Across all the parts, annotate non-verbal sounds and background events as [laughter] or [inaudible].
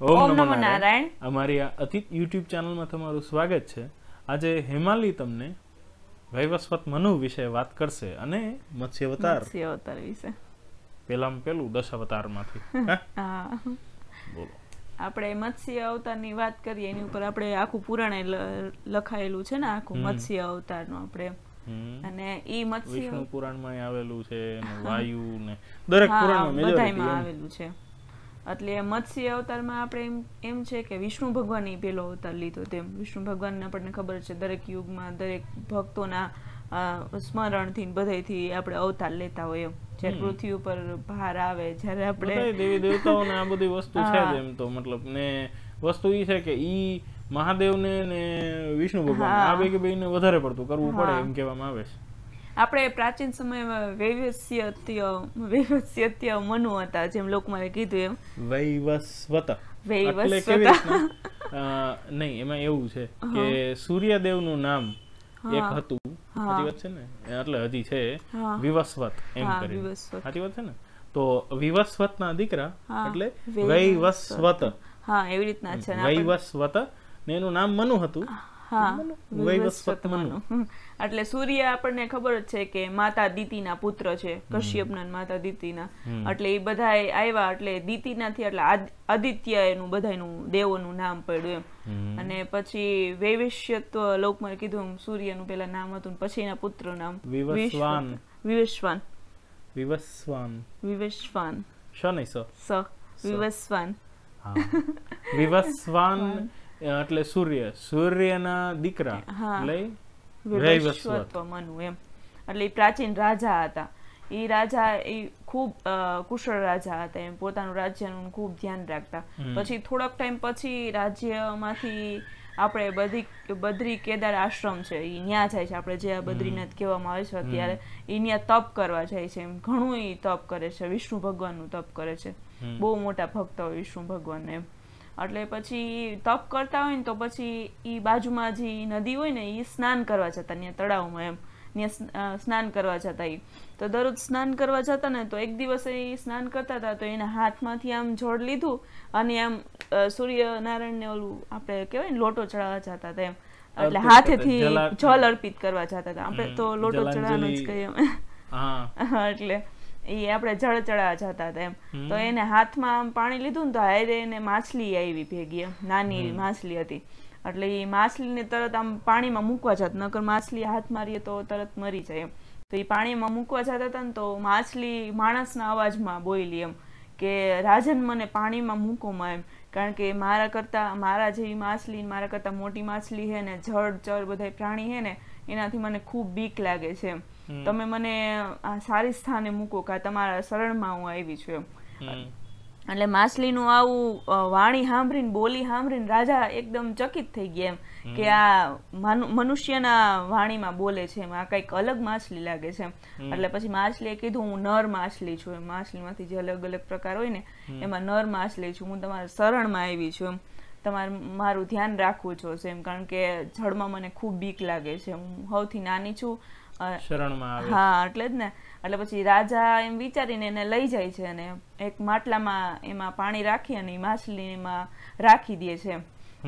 ઓમ નમો નારાયણ અમારી આ અતિત યુટ્યુબ ચેનલમાં તમારું સ્વાગત છે આજે હેમાલી તમને વૈવસ્વત મનુ વિશે વાત કરશે અને મત્સ્યવતાર મત્સ્યવતાર વિશે પેલામાં પેલું દશાવતારમાંથી [laughs] બોલો આપણે મત્સ્ય અવતારની વાત કરીએ એની ઉપર આપણે આખું પુરાણે લખાયેલું છે ને આખું મત્સ્ય અવતાર નું આપણે અને ઈ મત્સ્ય પુરાણ પુરાણમાં આવેલું છે વાયુ ને દરેક પુરાણમાં આવેલું છે એટલે મત્સ્ય અવતારમાં આપણે એમ એમ છે કે વિષ્ણુ ભગવાને પેલો અવતાર લીધો તેમ વિષ્ણુ ભગવાનને આપણને ખબર છે દરેક યુગમાં દરેક ભક્તોના સ્મરણથી બધાથી આપણે અવતાર લેતા હોય એમ જ્યારે પૃથ્વી ઉપર ભાર આવે જ્યારે આપણે દેવી દેવતાઓને આ બધી વસ્તુ છે એમ તો મતલબ ને વસ્તુ એ છે કે ઈ મહાદેવને ને વિષ્ણુ ભગવાન આ બે કે બેને વધારે પડતું કરવું પડે એમ કહેવામાં આવે છે આપણે પ્રાચીન સમયમાં વૈવસ્યત્ય વૈવસ્યત્ય મનુ હતા જેમ લોકમારે કીધું એમ વૈવસ્વત વૈવસ્વત એમાં એવું છે કે સૂર્યદેવનું નામ એક હતું સાચી વાત છે ને એટલે હજી છે વિવસ્વત એમ કરી સાચી વાત છે ને તો વિવસ્વત ના દીકરા એટલે વૈવસ્વત હા એવી રીતના છે વૈવસ્વત ને એનું નામ મનુ હતું એટલે સૂર્ય આપણને ખબર જ છે કે માતા દીતીના પુત્ર છે કશ્યપના માતા દીતીના એટલે એ બધા આવ્યા એટલે દીતીનાથી એટલે આદિત્ય એનું બધાનું દેવોનું નામ પડ્યું એમ અને પછી વૈવિષ્યત્વ લોકમાં કીધું સૂર્યનું પેલા નામ હતું પછી એના પુત્ર નામ વિવસ્વાન વિવસ્વાન વિવસ્વાન વિવસ્વાન શ નહીં સ વિવસ્વાન વિવસ્વાન [laughs] એટલે સૂર્ય સૂર્યના દીકરા એટલે વૈવસ્વત મનુ એમ એટલે પ્રાચીન રાજા હતા એ રાજા એ ખૂબ કુશળ રાજા હતા એમ પોતાનું રાજ્યનું ખૂબ ધ્યાન રાખતા પછી થોડાક ટાઈમ પછી રાજ્યમાંથી આપણે બધી બદ્રી કેદાર આશ્રમ છે એ ન્યા જાય છે આપણે જે બદ્રીનાથ કહેવામાં આવે છે અત્યારે એ ન્યા તપ કરવા જાય છે એમ ઘણું એ તપ કરે છે વિષ્ણુ ભગવાનનું તપ કરે છે બહુ મોટા ભક્ત હોય વિષ્ણુ ભગવાન એમ એટલે પછી તપ કરતા હોય ને તો પછી એ બાજુમાં જે નદી હોય ને એ સ્નાન કરવા જતા ત્યાં તળાવમાં એમ સ્નાન કરવા જતા એ તો દરરોજ સ્નાન કરવા જતા ને તો એક દિવસ એ સ્નાન કરતા હતા તો એના હાથમાંથી આમ જોડ લીધું અને આમ સૂર્યનારાયણને ઓલું આપણે કહેવાય ને લોટો ચડાવવા જતા હતા એમ એટલે હાથેથી જલ અર્પિત કરવા જતા હતા આપણે તો લોટો ચડાવવાનું જ કહીએ અમે [laughs] એટલે એ આપણે જળ જતા હતા એમ તો એને હાથમાં પાણી લીધું ને તો હારે એને માછલી આવી ભેગી નાની એવી માછલી હતી એટલે એ માછલીને તરત આમ પાણીમાં મૂકવા જાત નકર માછલી હાથ મારીએ તો તરત મરી જાય એમ તો એ પાણીમાં મૂકવા જતા હતા ને તો માછલી માણસના અવાજમાં બોલી એમ કે રાજન મને પાણીમાં મૂકોમાં એમ કારણ કે મારા કરતા મારા જેવી માછલી મારા કરતા મોટી માછલી હે ને જળ ચર બધા પ્રાણી હે ને એનાથી મને ખૂબ બીક લાગે છે એમ તમે મને આ સારી સ્થાને મૂકો કે તમારા શરણમાં હું આવી છું એમ એટલે માછલીનું આવું વાણી સાંભળીને બોલી સાંભળીને રાજા એકદમ ચકિત થઈ ગયા એમ કે આ મનુષ્યના વાણીમાં બોલે છે એમ આ કંઈક અલગ માછલી લાગે છે એટલે પછી માછલીએ કીધું હું નર માછલી છું એમ માછલીમાંથી જે અલગ અલગ પ્રકાર હોય ને એમાં નર માછલી છું હું તમારા શરણમાં આવી છું એમ તમારે મારું ધ્યાન રાખવું જોશે એમ કારણ કે જળમાં મને ખૂબ બીક લાગે છે હું સૌથી નાની છું શરણમાં હા એટલે જ ને એટલે પછી રાજા એમ વિચારીને એને લઈ જાય છે અને એક માટલામાં એમાં પાણી રાખી અને માછલીમાં રાખી દે છે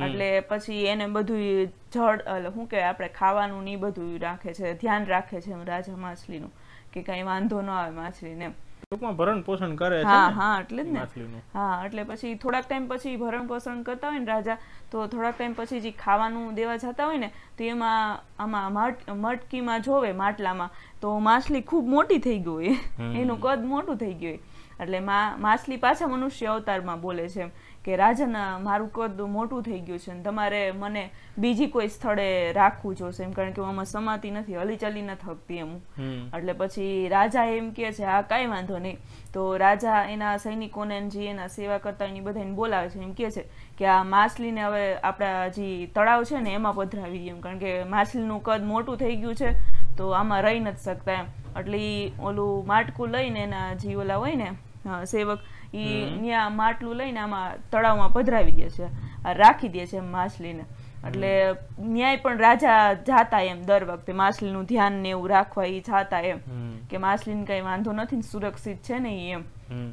એટલે પછી એને બધું જળ એટલે શું કે આપણે ખાવાનું ને બધું રાખે છે ધ્યાન રાખે છે રાજા માછલીનું કે કઈ વાંધો ન આવે માછલીને એમ ટૂંકમાં ભરણ પોષણ કરે છે હા હા એટલે જ ને હા એટલે પછી થોડાક ટાઈમ પછી ભરણ પોષણ કરતા હોય ને રાજા તો થોડાક ટાઈમ પછી જે ખાવાનું દેવા જતા હોય ને તો એમાં આમાં મટકીમાં જોવે માટલામાં તો માછલી ખૂબ મોટી થઈ ગઈ એનું કદ મોટું થઈ ગયું એટલે માછલી પાછા મનુષ્ય અવતારમાં બોલે છે કે રાજના મારું કદ મોટું થઈ ગયું છે ને તમારે મને બીજી કોઈ સ્થળે રાખવું જોશે એમ કારણ કે આમાં સમાતી નથી હલીચલી નથી હકતી એમ એટલે પછી રાજા એમ કે છે હા કાંઈ વાંધો નહીં તો રાજા એના સૈનિકોને જે એના સેવા કરતા એની બધાને બોલાવે છે એમ કે છે કે આ માછલીને હવે આપણા જે તળાવ છે ને એમાં પધરાવી દઈએ એમ કારણ કે માછલીનું કદ મોટું થઈ ગયું છે તો આમાં રહી નથી શકતા એમ એટલે ઓલું માટકું લઈને એના જે ઓલા હોય ને સેવક એ ત્યાં માટલું લઈને આમાં તળાવમાં પધરાવી દે છે રાખી દે છે માછલીને એટલે ન્યાય પણ રાજા જાતા એમ દર વખતે માછલીનું ધ્યાન ને એવું રાખવા એ જાતા એમ કે માછલીને કઈ વાંધો નથી સુરક્ષિત છે ને એમ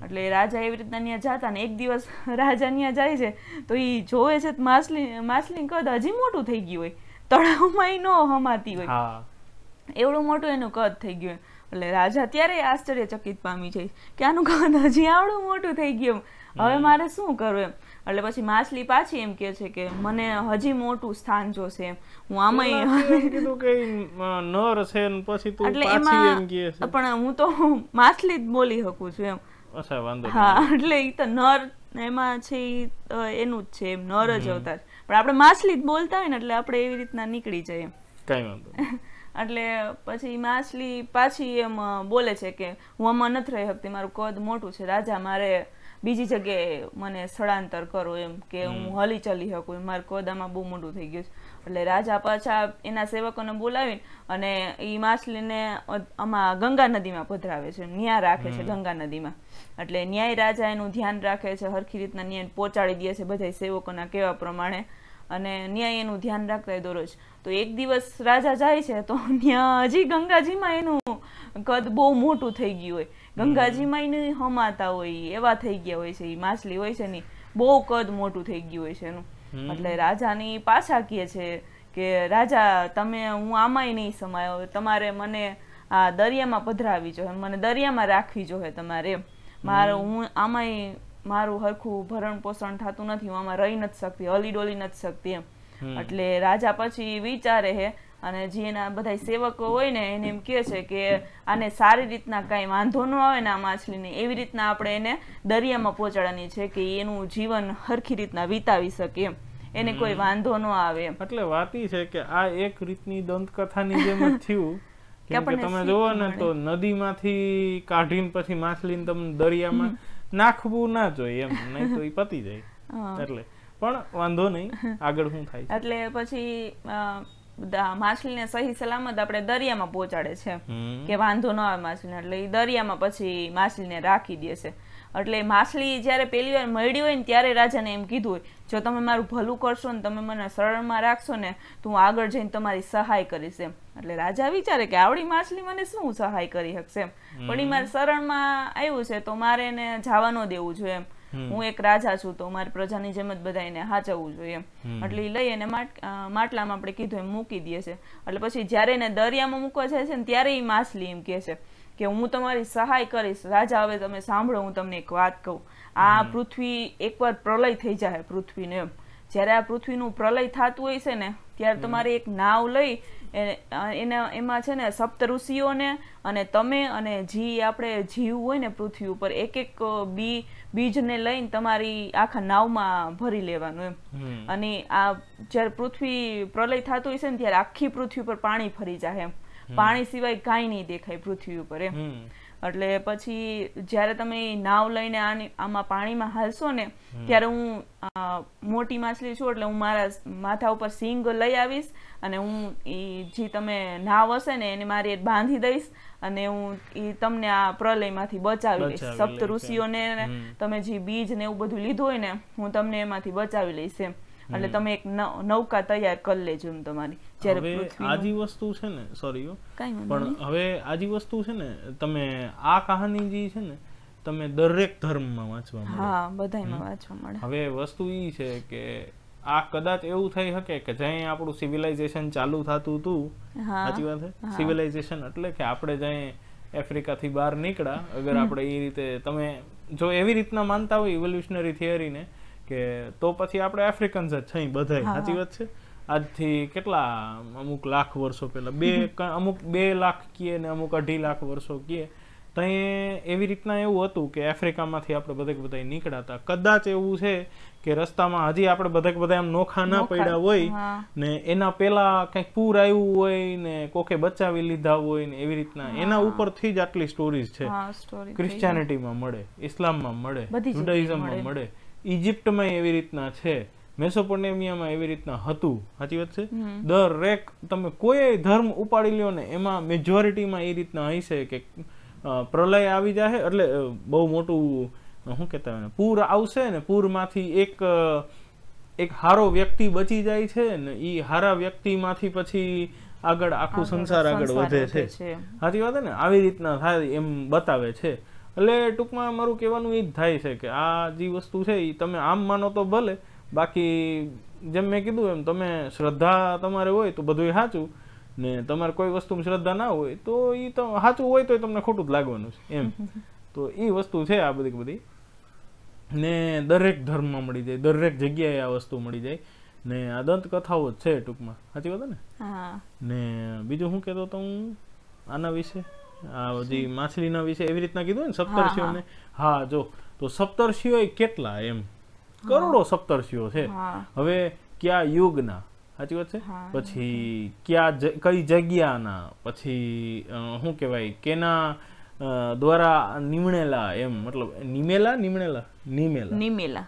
એટલે રાજા એવી રીતના ત્યાં જાતા ને એક દિવસ [laughs] રાજા ત્યાં જાય છે તો એ જોવે છે માછલી માછલી કદ હજી મોટું થઈ ગયું હોય તળાવમાં ન હમાતી હોય એવડું મોટું એનું કદ થઈ ગયું હોય એટલે રાજા ત્યારે આશ્ચર્યચકિત પામી જાય કે આનું કાંદ હજી આવડું મોટું થઈ ગયું હવે મારે શું કરવું એમ એટલે પછી માછલી પાછી એમ કે છે કે મને હજી મોટું સ્થાન જોશે એમ હું આમાં નર છે પછી તું એટલે પાછી પણ હું તો માછલી જ બોલી શકું છું એમ વાંધો હા એટલે એ તો નર એમાં છે એનું જ છે એમ નર જ અવતાર પણ આપણે માછલી જ બોલતા હોય ને એટલે આપણે એવી રીતના નીકળી જઈએ કાઈ વાંધો [laughs] એટલે પછી માછલી પાછી એમ બોલે છે કે હું આમાં નથી રહી શકતી મારું કદ મોટું છે રાજા મારે બીજી જગ્યાએ મને સ્થળાંતર કરો એમ કે હું હલી ચલી શકું મારું કદ આમાં બહુ મોટું થઈ ગયું છે એટલે રાજા પાછા એના સેવકોને બોલાવીને અને એ માછલીને આમાં ગંગા નદીમાં પધરાવે છે ન્યા રાખે છે ગંગા નદીમાં એટલે ન્યાય રાજા એનું ધ્યાન રાખે છે હરખી રીતના ન્યાય પહોંચાડી દે છે બધા સેવકોના કહેવા પ્રમાણે અને ન્યાય એનું ધ્યાન રાખતા હોય દરરોજ તો એક દિવસ રાજા જાય છે તો ત્યાં હજી ગંગાજીમાં એનું કદ બહુ મોટું થઈ ગયું હોય ગંગાજીમાં એને હમાતા હોય એવા થઈ ગયા હોય છે એ માછલી હોય છે ને બહુ કદ મોટું થઈ ગયું હોય છે એનું એટલે રાજાની પાછા કહે છે કે રાજા તમે હું આમાંય નહીં સમાયો તમારે મને આ દરિયામાં પધરાવી જોઈએ મને દરિયામાં રાખવી જોઈએ તમારે મારો હું આમાંય મારું હરખું ભરણ પોષણ થતું નથી હું આમાં રહી નથી શકતી હલી ડોલી નથી શકતી એમ એટલે રાજા પછી વિચારે હે અને જે બધા સેવકો હોય ને એને એમ કહે છે કે આને સારી રીતના કાંઈ વાંધો ન આવે ને આ માછલીને એવી રીતના આપણે એને દરિયામાં પહોંચાડવાની છે કે એનું જીવન હરખી રીતના વિતાવી શકે એમ એને કોઈ વાંધો ન આવે એટલે વાત એ છે કે આ એક રીતની દંતકથાની જેમ જ થયું [laughs] કેમ કે તમે જોવો ને તો નદીમાંથી કાઢીને પછી માછલીને તમને દરિયામાં નાખવું ના જોઈએ એમ નહીં તો એ પતી જાય એટલે પણ વાંધો નહીં આગળ શું થાય એટલે પછી માછલીને સહી સલામત આપણે દરિયામાં પહોંચાડે છે કે વાંધો ન આવે માછલીને એટલે એ દરિયામાં પછી માછલીને રાખી દે છે એટલે માછલી જ્યારે પહેલી વાર મળી હોય ને ત્યારે રાજાને એમ કીધું હોય જો તમે મારું ભલું કરશો ને તમે મને શરણમાં રાખશો ને તો હું આગળ જઈને તમારી સહાય કરીશ એમ એટલે રાજા વિચારે કે આવડી માછલી મને શું સહાય કરી શકશે એમ પણ એ મારે શરણમાં આવ્યું છે તો મારે એને જવા ન દેવું જોઈએ એમ હું એક રાજા છું તો મારી પ્રજાની જેમ જ બધા એને હાચવવું જોઈએ એટલે એ લઈ એને માટલામાં આપણે કીધું એમ મૂકી દે છે એટલે પછી જ્યારે એને દરિયામાં મૂકવા જાય છે ને ત્યારે એ માછલી એમ કહે છે કે હું તમારી સહાય કરીશ રાજા હવે તમે સાંભળો હું તમને એક વાત કહું આ પૃથ્વી એકવાર પ્રલય થઈ જાય પૃથ્વીને એમ જ્યારે આ પૃથ્વીનું પ્રલય થતું હોય છે ને ત્યારે તમારે એક નાવ લઈ એના એમાં છે ને સપ્ત ઋષિઓને અને તમે અને જી આપણે જીવ હોય ને પૃથ્વી ઉપર એક એક બી બીજને લઈને તમારી આખા નાવમાં ભરી લેવાનું એમ અને આ જ્યારે પૃથ્વી પ્રલય થતું હોય છે ને ત્યારે આખી પૃથ્વી ઉપર પાણી ફરી જાય એમ પાણી સિવાય કાંઈ નહીં દેખાય પૃથ્વી ઉપર એમ એટલે પછી જ્યારે તમે નાવ લઈને આમાં પાણીમાં હાલશો ને ત્યારે હું મોટી માછલી છું એટલે હું મારા માથા ઉપર સિંગ લઈ આવીશ અને હું એ જે તમે નાવ હશે ને એને મારી બાંધી દઈશ અને હું એ તમને આ પ્રલયમાંથી બચાવી લઈશ સપ્ત ઋષિઓને તમે જે બીજ ને એવું બધું લીધું હોય ને હું તમને એમાંથી બચાવી લઈશ એમ એટલે તમે એક નૌકા તૈયાર કરી લેજો એમ તમારી જ્યારે આજી વસ્તુ છે ને સોરી પણ હવે આજી વસ્તુ છે ને તમે આ કહાની જે છે ને તમે દરેક ધર્મમાં વાંચવા મળે હા બધામાં વાંચવા મળે હવે વસ્તુ એ છે કે આ કદાચ એવું થઈ શકે કે જ્યાં આપણું સિવિલાઇઝેશન ચાલુ થતું હતું સાચી વાત સિવિલાઇઝેશન એટલે કે આપણે જ્યાં આફ્રિકાથી બહાર નીકળ્યા અગર આપણે એ રીતે તમે જો એવી રીતના માનતા હોય ઇવોલ્યુશનરી થિયરીને કે તો પછી આપણે આફ્રિકન્સ જ છે બધા સાચી વાત છે આજથી કેટલા અમુક લાખ વર્ષો પહેલા બે અમુક બે લાખ કીએ ને અમુક અઢી લાખ વર્ષો કીએ તો એવી રીતના એવું હતું કે આફ્રિકામાંથી આપણે બધે બધા નીકળ્યા કદાચ એવું છે કે રસ્તામાં હજી આપણે બધા બધા એમ નોખા ના પડ્યા હોય ને એના પેલા કંઈક પૂર આવ્યું હોય ને કોકે બચાવી લીધા હોય ને એવી રીતના એના ઉપરથી જ આટલી સ્ટોરીઝ છે ક્રિશ્ચિયાનિટીમાં મળે ઇસ્લામમાં મળે જુડાઇઝમમાં મળે ઇજિપ્તમાં એવી રીતના છે મેસોપોટેમિયામાં એવી રીતના હતું સાચી વાત છે દરેક તમે કોઈ ધર્મ ઉપાડી લ્યો ને એમાં મેજોરિટીમાં એ રીતના હશે કે પ્રલય આવી જાય એટલે બહુ મોટું શું કહેતા હોય પૂર આવશે ને પૂરમાંથી એક એક હારો વ્યક્તિ બચી જાય છે ને એ હારા વ્યક્તિમાંથી પછી આગળ આખું સંસાર આગળ વધે છે સાચી વાત ને આવી રીતના થાય એમ બતાવે છે એટલે ટૂંકમાં મારું કહેવાનું એ જ થાય છે કે આ જે વસ્તુ છે એ તમે આમ માનો તો ભલે બાકી જેમ મેં કીધું એમ તમે શ્રદ્ધા તમારે હોય તો બધું સાચું ને તમારે કોઈ વસ્તુમાં શ્રદ્ધા ના હોય તો એ તો સાચું હોય તો તમને ખોટું જ લાગવાનું છે એમ [laughs] તો એ વસ્તુ છે આ બધી બધી ને દરેક ધર્મમાં મળી જાય દરેક જગ્યાએ આ વસ્તુ મળી જાય ને આ દંતકથાઓ જ છે ટૂંકમાં સાચી વાત ને ને બીજું શું કહેતો તો હું આના વિશે આ બધી માછલીના વિશે એવી રીતના કીધું ને સપ્તર્ષિઓને હા જો તો સપ્તર્ષિઓ એ કેટલા એમ કરોડો સપ્તર્ષિઓ છે હવે કયા યુગના સાચી વાત છે પછી કયા કઈ જગ્યાના પછી શું કહેવાય કેના દ્વારા નિમણેલા એમ મતલબ નિમેલા નિમણેલા નિમેલા નિમેલા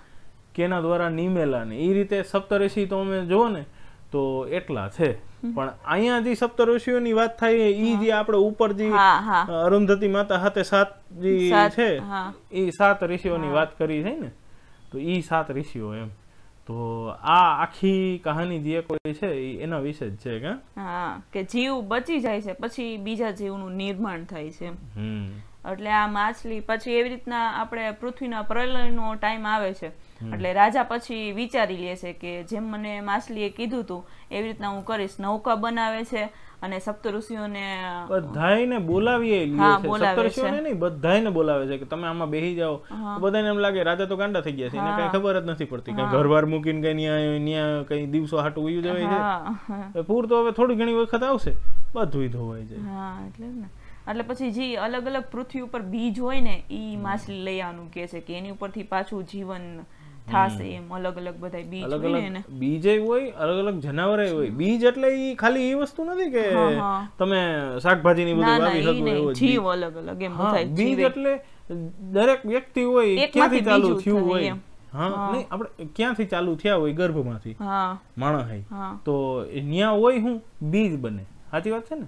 કેના દ્વારા નિમેલા ને એ રીતે સપ્તર્ષિ તો અમે જોવો ને તો એટલા છે પણ અહીંયા જે સપ્ત સપ્તઋષિઓની વાત થાય એ જે આપણે ઉપર જે અરુંધતી માતા હાથે સાત જે છે ઈ સાત ઋષિઓની વાત કરી છે ને તો ઈ સાત ઋષિઓ એમ તો આ આખી કહાની જે કોઈ છે એના વિશે જ છે કે જીવ બચી જાય છે પછી બીજા જીવનું નિર્માણ થાય છે હમ એટલે આ માછલી પછી એવી રીતના આપણે પૃથ્વીના પ્રલયનો ટાઈમ આવે છે એટલે રાજા પછી વિચારી લે છે કે જેમ મને માછલીએ કીધું હતું એવી રીતના હું કરીશ નૌકા બનાવે છે અને સપ્ત સપ્તઋષિઓને બધાને બોલાવીએ હા બોલાવે છે નહીં બધાને બોલાવે છે કે તમે આમાં બેહી જાઓ બધાને એમ લાગે રાજા તો ગાંડા થઈ ગયા છે એને કઈ ખબર જ નથી પડતી કે ઘરવાર મૂકીને કઈ ન્યાય ન્યાય કઈ દિવસો હાટું ઉયું જવાય છે પૂર તો હવે થોડી ઘણી વખત આવશે બધું ધોવાય જાય હા એટલે ને એટલે પછી જે અલગ અલગ પૃથ્વી ઉપર બીજ હોય ને એ માછલી લઈ આવવાનું કે છે કે એની ઉપરથી પાછું જીવન થાશે એમ અલગ અલગ બધા બીજ હોય ને બીજ હોય અલગ અલગ જનાવર હોય બીજ એટલે ઈ ખાલી એ વસ્તુ નથી કે તમે શાકભાજી ની બધું વાવી શકો એવો જીવ અલગ અલગ એમ થાય બીજ એટલે દરેક વ્યક્તિ હોય ક્યાંથી ચાલુ થયું હોય હા નહીં આપણે ક્યાંથી ચાલુ થયા હોય ગર્ભમાંથી માણસ તો ન્યા હોય હું બીજ બને સાચી વાત છે ને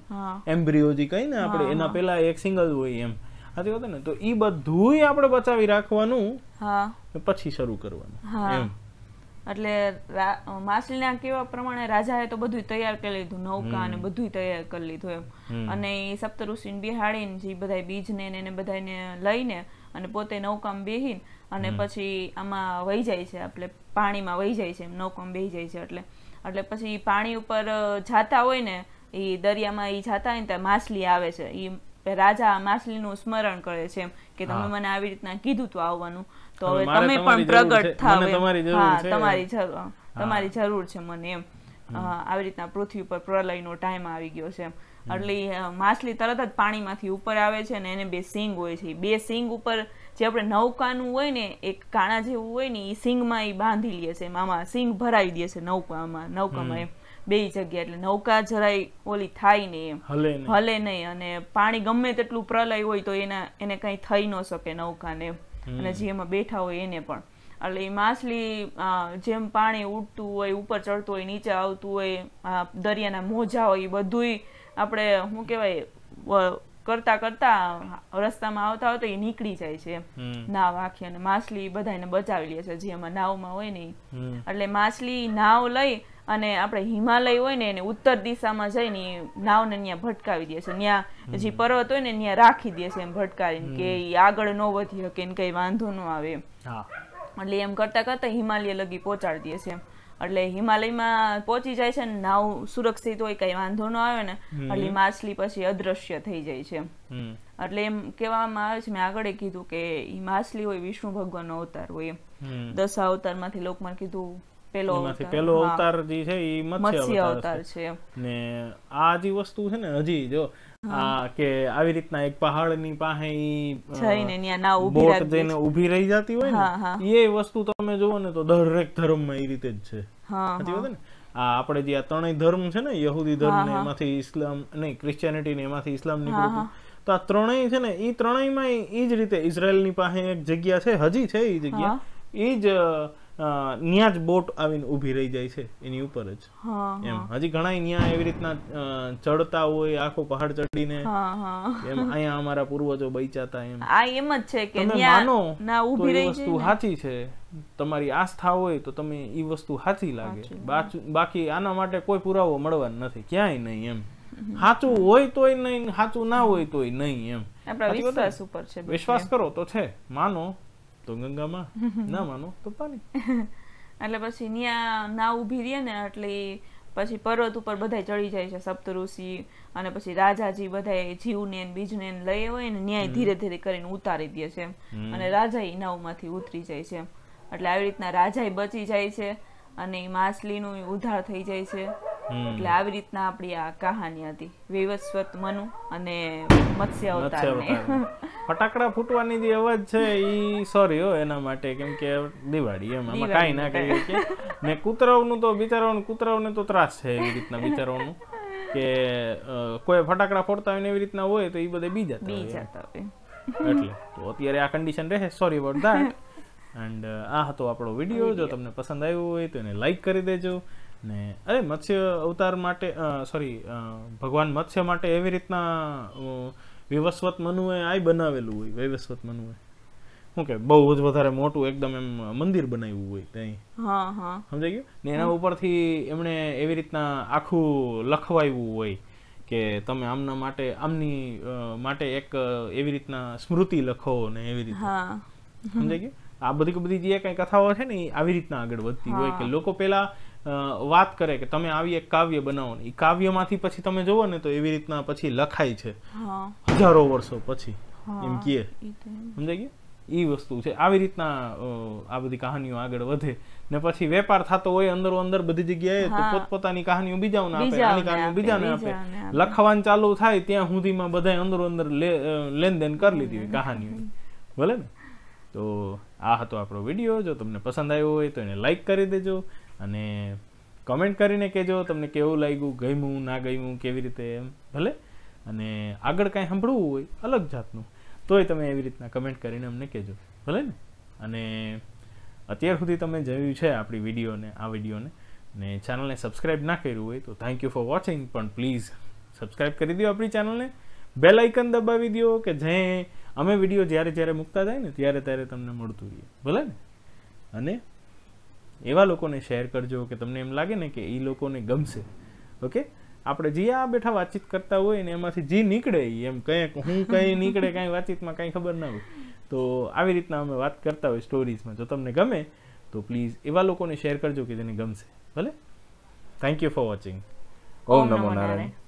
એમ્બ્રિયોજી કઈ ને આપણે એના પહેલા એક સિંગલ હોય એમ સાચી વાત ને તો એ બધુંય આપણે બચાવી રાખવાનું પછી શરૂ કરવાનું એમ એટલે માછલીના કેવા પ્રમાણે રાજાએ તો બધું તૈયાર કરી લીધું નૌકા અને બધું તૈયાર કરી લીધું એમ અને એ સપ્તઋષિને બિહાડીને જે બધા બીજને એને બધાને લઈને અને પોતે નૌકામ બેહીન અને પછી આમાં વહી જાય છે આપણે પાણીમાં વહી જાય છે નૌકામ બેહી જાય છે એટલે એટલે પછી પાણી ઉપર જાતા હોય ને એ દરિયામાં એ જતા ને ત્યાં માછલી આવે છે એ રાજા માછલીનું સ્મરણ કરે છે એમ કે તમે મને આવી રીતના કીધું તો આવવાનું તો હવે તમે પણ પ્રગટ થાવ તમારી તમારી જરૂર છે મને એમ આવી રીતના પૃથ્વી પર પ્રલયનો ટાઈમ આવી ગયો છે એટલે માછલી તરત જ પાણીમાંથી ઉપર આવે છે ને એને બે સિંગ હોય છે બે સિંગ ઉપર જે આપણે નૌકાનું હોય ને એક કાણા જેવું હોય ને એ સિંગમાં એ બાંધી લે છે મામા સિંગ ભરાવી દે છે નૌકામાં નૌકામાં એમ બે જગ્યા એટલે નૌકા જરાય ઓલી થાય નહીં એમ હલે નહીં અને પાણી ગમે તેટલું પ્રલય હોય તો એના એને કઈ થઈ ન શકે નૌકાને અને જે એમાં બેઠા હોય એને પણ એટલે એ માછલી જેમ પાણી ઉડતું હોય ઉપર ચડતું હોય નીચે આવતું હોય દરિયાના મોજા હોય એ બધુંય આપણે શું કહેવાય કરતા કરતા રસ્તામાં આવતા હોય તો એ નીકળી જાય છે નાવ આખી અને માછલી બધાને બચાવી લે છે જેમાં એમાં નાવમાં હોય ને એટલે માછલી નાવ લઈ અને આપણે હિમાલય હોય ને એને ઉત્તર દિશામાં જઈને નાવને ત્યાં ભટકાવી દે ત્યાં જે પર્વત હોય ને ત્યાં રાખી દે એમ ભટકાવીને કે એ આગળ ન વધી શકે ને કઈ વાંધો ન આવે એટલે એમ કરતા કરતા હિમાલય લગી પહોંચાડી દેશે છે એમ એટલે હિમાલયમાં પહોંચી જાય છે ને નાવ સુરક્ષિત હોય કઈ વાંધો ન આવે ને એટલે માછલી પછી અદ્રશ્ય થઈ જાય છે એટલે એમ કહેવામાં આવે છે મેં આગળ કીધું કે માછલી હોય વિષ્ણુ ભગવાનનો અવતાર હોય એમ અવતાર માંથી લોકમાં કીધું પેલો એમાંથી પેલો અવતાર જે છે એ મત્સ્ય અવતાર છે ને આ જે વસ્તુ છે ને હજી જો આ કે આવી રીતના એક પહાડની પાસે જઈને ના બોટ જઈને ઊભી રહી જતી હોય ને એ વસ્તુ તમે જોવો ને તો દરેક ધર્મમાં એ રીતે જ છે સાચી વાત ને આ આપણે જે આ ત્રણેય ધર્મ છે ને યહૂદી ધર્મ ને એમાંથી ઇસ્લામ નહીં ક્રિશ્ચિયાનિટી ને એમાંથી ઇસ્લામ નીકળ્યું તો આ ત્રણેય છે ને એ ત્રણેયમાં એ જ રીતે ઇઝરાયલની પાસે એક જગ્યા છે હજી છે એ જગ્યા એ જ ન્યા જ બોટ આવીને ઊભી રહી જાય છે એની ઉપર જ એમ હજી ઘણા ન્યા એવી રીતના ચડતા હોય આખો પહાડ ચડીને એમ અહીંયા અમારા પૂર્વજો બૈચાતા એમ આ એમ જ છે કે માનો ના ઊભી રહી વસ્તુ સાચી છે તમારી આસ્થા હોય તો તમે એ વસ્તુ સાચી લાગે બાકી આના માટે કોઈ પુરાવો મળવાનો નથી ક્યાંય નહીં એમ સાચું હોય તોય નહીં સાચું ના હોય તોય નહીં એમ છે વિશ્વાસ કરો તો છે માનો તો ગંગામાં [laughs] ના માનો તો પાણી એટલે પછી ન્યા ના ઊભી રહીએ ને એટલે પછી પર્વત ઉપર બધા ચડી જાય છે સપ્તઋષિ અને પછી રાજાજી બધા જીવને બીજને લઈ હોય ને ન્યાય ધીરે ધીરે કરીને ઉતારી દે છે અને રાજા એ નાવમાંથી ઉતરી જાય છે એટલે આવી રીતના રાજા બચી જાય છે અને માછલીનું ઉધાર થઈ જાય છે એટલે આવી રીતના આપણી આ કહાની હતી વિવસ્વત મનુ અને મત્સ્ય અવતારને ફટાકડા ફૂટવાની જે અવાજ છે એ સોરી હો એના માટે કેમ કે દિવાળી એમ આમાં કાંઈ ના કહી શકીએ ને કૂતરાઓનું તો બિચારાઓનું કૂતરાઓને તો ત્રાસ છે એવી રીતના બિચારાઓનું કે કોઈ ફટાકડા ફોડતા હોય ને એવી રીતના હોય તો એ બધે બી જતા બી જતા હોય એટલે તો અત્યારે આ કન્ડિશન રહે સોરી અબાઉટ ધેટ એન્ડ આ હતો આપણો વિડીયો જો તમને પસંદ આવ્યો હોય તો એને લાઈક કરી દેજો ને અરે મત્સ્ય અવતાર માટે સોરી ભગવાન મત્સ્ય માટે એવી રીતના વિવસ્વત મનુએ આ બનાવેલું હોય વૈવસ્વત મનુએ શું કે બહુ જ વધારે મોટું એકદમ એમ મંદિર બનાવ્યું હોય ત્યાં સમજાઈ ગયું ને એના ઉપરથી એમણે એવી રીતના આખું લખવાયું હોય કે તમે આમના માટે આમની માટે એક એવી રીતના સ્મૃતિ લખો ને એવી રીતે સમજાઈ ગયું આ બધી બધી જે કઈ કથાઓ છે ને એ આવી રીતના આગળ વધતી હોય કે લોકો પેલા વાત કરે કે તમે આવી એક કાવ્ય બનાવો ને એ કાવ્યમાંથી પછી તમે જુઓ ને તો એવી રીતના પછી લખાય છે હજારો વર્ષો પછી એમ કીએ સમજાય ગયા એ વસ્તુ છે આવી રીતના આ બધી કહાનીઓ આગળ વધે ને પછી વેપાર થતો હોય અંદરો અંદર બધી જગ્યાએ તો પોતપોતાની કહાનીઓ બીજાઓને આપે આની કહાનીઓ બીજાને આપે લખવાનું ચાલુ થાય ત્યાં સુધીમાં બધા અંદરો અંદર લેનદેન કરી લીધી હોય કહાનીઓ ભલે ને તો આ હતો આપણો વિડીયો જો તમને પસંદ આવ્યો હોય તો એને લાઈક કરી દેજો અને કમેન્ટ કરીને કહેજો તમને કેવું લાગ્યું ગમ્યું ના ગમ્યું કેવી રીતે એમ ભલે અને આગળ કાંઈ સાંભળવું હોય અલગ જાતનું તોય તમે એવી રીતના કમેન્ટ કરીને અમને કહેજો ભલે ને અને અત્યાર સુધી તમે જોયું છે આપણી વિડીયોને આ વિડીયોને ને ચેનલને સબસ્ક્રાઇબ ના કર્યું હોય તો થેન્ક યુ ફોર વોચિંગ પણ પ્લીઝ સબસ્ક્રાઇબ કરી દો આપણી ચેનલને બેલ આઇકન દબાવી દો કે જે અમે વિડીયો જ્યારે જ્યારે મૂકતા થાય ને ત્યારે ત્યારે તમને મળતું રહીએ ભલે ને અને એવા લોકોને શેર કરજો કે તમને એમ લાગે ને કે એ લોકોને ગમશે ઓકે આપણે જે આ બેઠા વાતચીત કરતા હોય ને એમાંથી જે નીકળે એમ કંઈક હું કંઈ [laughs] નીકળે કાંઈ વાતચીતમાં કાંઈ ખબર ના હોય તો આવી રીતના અમે વાત કરતા હોય સ્ટોરીઝમાં જો તમને ગમે તો પ્લીઝ એવા લોકોને શેર કરજો કે જેને ગમશે ભલે થેન્ક યુ ફોર વોચિંગ ઓમ નમો નારાયણ